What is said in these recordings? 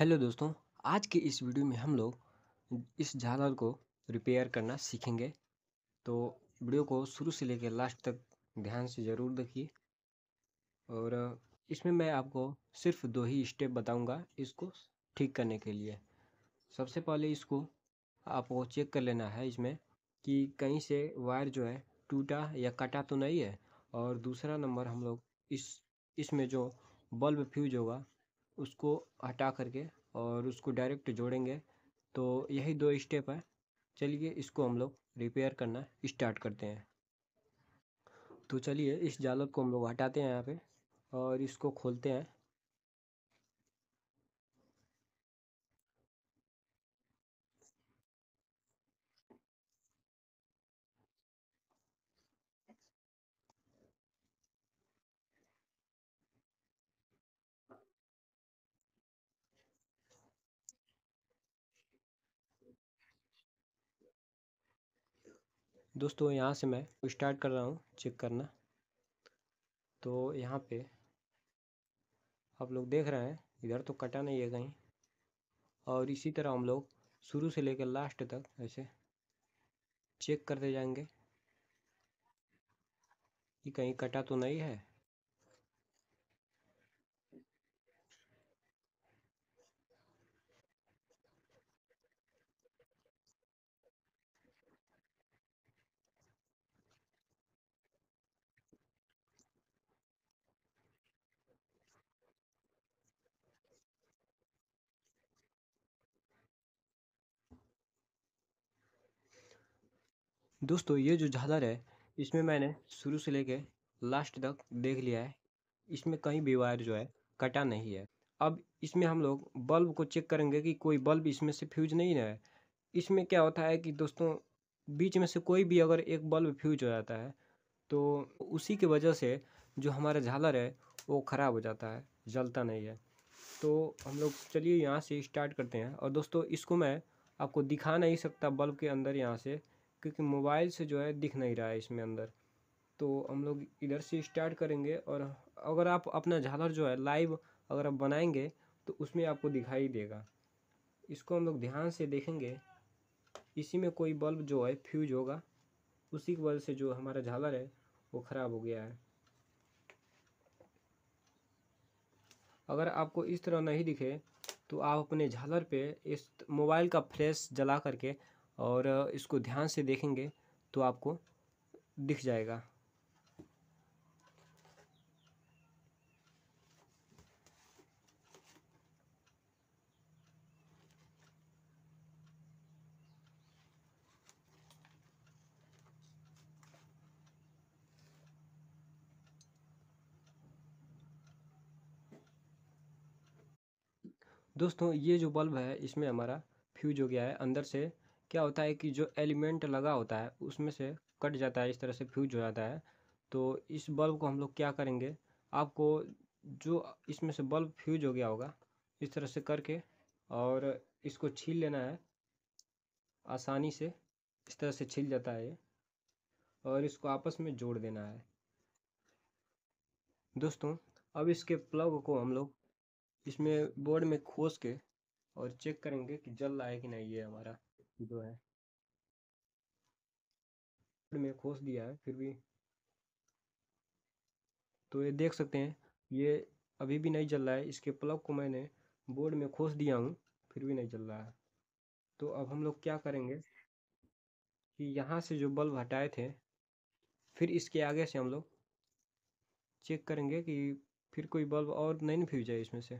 hello दोस्तों आज के इस वीडियो में हम लोग इस झालर को रिपेयर करना सीखेंगे तो वीडियो को शुरू से लेकर लास्ट तक ध्यान से ज़रूर देखिए और इसमें मैं आपको सिर्फ दो ही स्टेप बताऊंगा इसको ठीक करने के लिए सबसे पहले इसको आपको चेक कर लेना है इसमें कि कहीं से वायर जो है टूटा या कटा तो नहीं है और दूसरा नंबर हम लोग इस इसमें जो बल्ब फ्यूज होगा उसको हटा करके और उसको डायरेक्ट जोड़ेंगे तो यही दो स्टेप है चलिए इसको हम लोग रिपेयर करना स्टार्ट करते हैं तो चलिए इस जालक को हम लोग हटाते हैं यहाँ पे और इसको खोलते हैं दोस्तों यहाँ से मैं स्टार्ट कर रहा हूँ चेक करना तो यहाँ पे आप लोग देख रहे हैं इधर तो कटा नहीं है कहीं और इसी तरह हम लोग शुरू से लेकर लास्ट तक ऐसे चेक करते जाएंगे कि कहीं कटा तो नहीं है दोस्तों ये जो झालर है इसमें मैंने शुरू से लेके लास्ट तक देख लिया है इसमें कहीं भी वायर जो है कटा नहीं है अब इसमें हम लोग बल्ब को चेक करेंगे कि कोई बल्ब इसमें से फ्यूज नहीं है इसमें क्या होता है कि दोस्तों बीच में से कोई भी अगर एक बल्ब फ्यूज हो जाता है तो उसी की वजह से जो हमारा झालर है वो ख़राब हो जाता है जलता नहीं है तो हम लोग चलिए यहाँ से स्टार्ट करते हैं और दोस्तों इसको मैं आपको दिखा नहीं सकता बल्ब के अंदर यहाँ से क्योंकि मोबाइल से जो है दिख नहीं रहा है इसमें अंदर तो हम लोग इधर से स्टार्ट करेंगे और अगर आप अपना झालर जो है लाइव अगर आप बनाएंगे तो उसमें आपको दिखाई देगा इसको हम लोग ध्यान से देखेंगे इसी में कोई बल्ब जो है फ्यूज होगा उसी की वजह से जो हमारा झालर है वो ख़राब हो गया है अगर आपको इस तरह नहीं दिखे तो आप अपने झालर पे इस मोबाइल का फ्लैश जला करके और इसको ध्यान से देखेंगे तो आपको दिख जाएगा दोस्तों ये जो बल्ब है इसमें हमारा फ्यूज हो गया है अंदर से क्या होता है कि जो एलिमेंट लगा होता है उसमें से कट जाता है इस तरह से फ्यूज हो जाता है तो इस बल्ब को हम लोग क्या करेंगे आपको जो इसमें से बल्ब फ्यूज हो गया होगा इस तरह से करके और इसको छील लेना है आसानी से इस तरह से छील जाता है और इसको आपस में जोड़ देना है दोस्तों अब इसके प्लग को हम लोग इसमें बोर्ड में खोस के और चेक करेंगे कि जल रहा है कि नहीं ये हमारा जो तो है में खोस दिया है फिर भी तो ये देख सकते हैं ये अभी भी नहीं चल रहा है इसके प्लग को मैंने बोर्ड में खोस दिया हूँ फिर भी नहीं चल रहा है तो अब हम लोग क्या करेंगे कि यहाँ से जो बल्ब हटाए थे फिर इसके आगे से हम लोग चेक करेंगे कि फिर कोई बल्ब और नहीं फ्यूज जाए इसमें से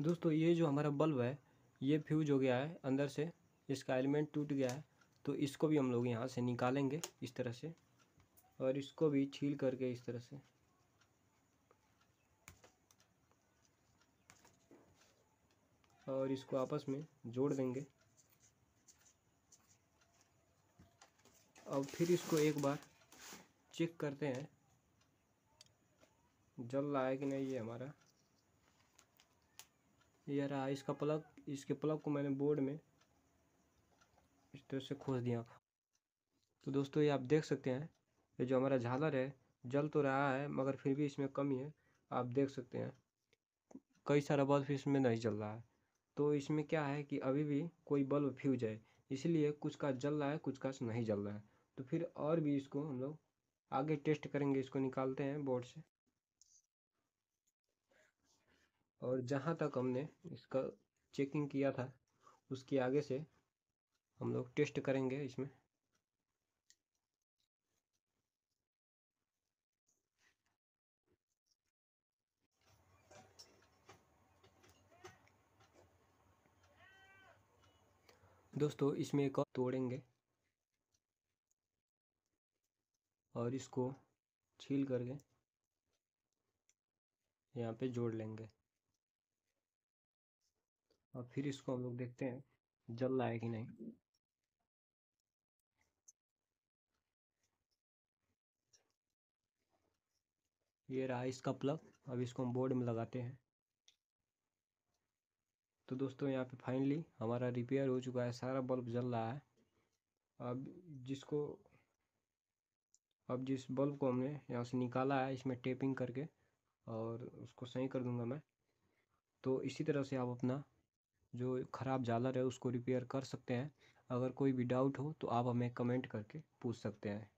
दोस्तों ये जो हमारा बल्ब है ये फ्यूज हो गया है अंदर से इसका एलिमेंट टूट गया है तो इसको भी हम लोग यहाँ से निकालेंगे इस तरह से और इसको भी छील करके इस तरह से और इसको आपस में जोड़ देंगे अब फिर इसको एक बार चेक करते हैं जल रहा है कि नहीं ये हमारा ये रहा इसका प्लग इसके प्लग को मैंने बोर्ड में इस तरह से खोज दिया तो दोस्तों ये आप देख सकते हैं ये जो हमारा झालर है जल तो रहा है मगर फिर भी इसमें कमी है आप देख सकते हैं कई सारा बल्ब इसमें नहीं जल रहा है तो इसमें क्या है कि अभी भी कोई बल्ब फ्यूज है इसलिए कुछ का जल रहा है कुछ का नहीं जल रहा है तो फिर और भी इसको हम लोग आगे टेस्ट करेंगे इसको निकालते हैं बोर्ड से और जहाँ तक हमने इसका चेकिंग किया था उसके आगे से हम लोग टेस्ट करेंगे इसमें दोस्तों इसमें एक और तोड़ेंगे और इसको छील करके यहाँ पे जोड़ लेंगे और फिर इसको हम लोग देखते हैं जल रहा है कि नहीं ये रहा इसका प्लग अब इसको हम बोर्ड में लगाते हैं तो दोस्तों यहाँ पे फाइनली हमारा रिपेयर हो चुका है सारा बल्ब जल रहा है अब जिसको अब जिस बल्ब को हमने यहाँ से निकाला है इसमें टेपिंग करके और उसको सही कर दूंगा मैं तो इसी तरह से आप अपना जो ख़राब झालर है उसको रिपेयर कर सकते हैं अगर कोई भी डाउट हो तो आप हमें कमेंट करके पूछ सकते हैं